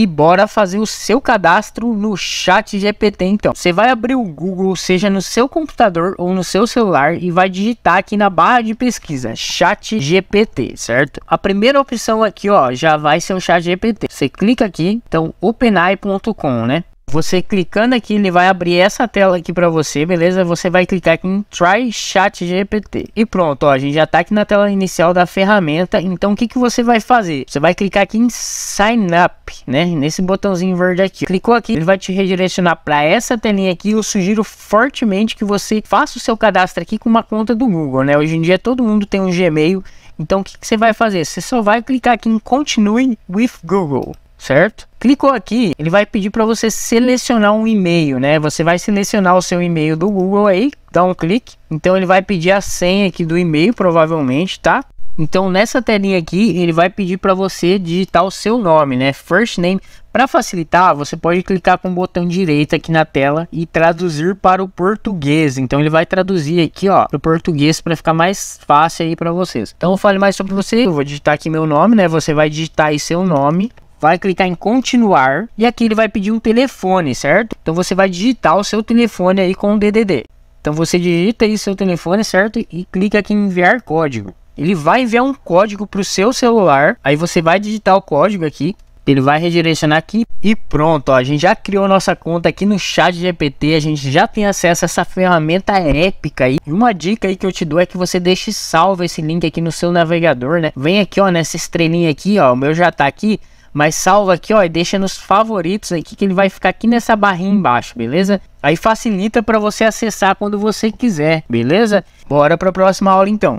E bora fazer o seu cadastro no Chat GPT então. Você vai abrir o Google, seja no seu computador ou no seu celular, e vai digitar aqui na barra de pesquisa Chat GPT, certo? A primeira opção aqui, ó, já vai ser o Chat GPT. Você clica aqui, então openai.com, né? Você clicando aqui, ele vai abrir essa tela aqui para você, beleza? Você vai clicar aqui em Try Chat GPT. E pronto, ó, a gente já tá aqui na tela inicial da ferramenta. Então, o que, que você vai fazer? Você vai clicar aqui em Sign Up, né? Nesse botãozinho verde aqui. Clicou aqui, ele vai te redirecionar para essa telinha aqui. Eu sugiro fortemente que você faça o seu cadastro aqui com uma conta do Google, né? Hoje em dia todo mundo tem um Gmail. Então, o que, que você vai fazer? Você só vai clicar aqui em Continue with Google certo? Clicou aqui, ele vai pedir para você selecionar um e-mail, né? Você vai selecionar o seu e-mail do Google aí, dá um clique. Então ele vai pedir a senha aqui do e-mail, provavelmente, tá? Então nessa telinha aqui, ele vai pedir para você digitar o seu nome, né? First name. Para facilitar, você pode clicar com o botão direito aqui na tela e traduzir para o português. Então ele vai traduzir aqui, ó, para o português para ficar mais fácil aí para vocês. Então fale mais sobre você. Eu vou digitar aqui meu nome, né? Você vai digitar aí seu nome vai clicar em continuar e aqui ele vai pedir um telefone, certo? Então você vai digitar o seu telefone aí com o DDD. Então você digita aí seu telefone, certo? E clica aqui em enviar código. Ele vai enviar um código para o seu celular, aí você vai digitar o código aqui, ele vai redirecionar aqui e pronto, ó, a gente já criou nossa conta aqui no chat GPT, a gente já tem acesso a essa ferramenta épica aí. E uma dica aí que eu te dou é que você deixe salvo esse link aqui no seu navegador, né? Vem aqui, ó, nessa estrelinha aqui, ó, o meu já tá aqui. Mas salva aqui, ó, e deixa nos favoritos aqui que ele vai ficar aqui nessa barrinha embaixo, beleza? Aí facilita para você acessar quando você quiser, beleza? Bora para a próxima aula então.